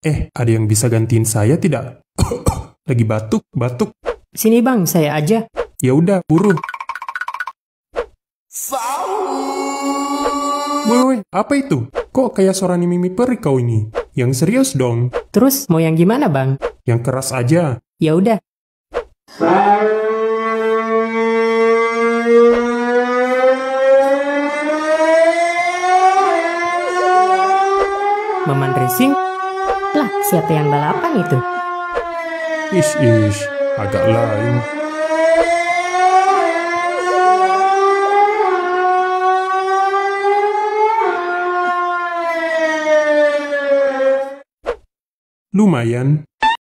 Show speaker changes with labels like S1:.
S1: Eh, ada yang bisa gantiin saya tidak? Lagi batuk, batuk. Sini bang, saya aja. Ya udah, buru. Woi, woi, apa itu? Kok kayak suara mimi peri kau ini? Yang serius dong. Terus mau yang gimana bang? Yang keras aja. Ya udah.
S2: Maman Racing lah, siapa yang balapan itu?
S3: Is is,
S4: agak lain.
S5: Lumayan.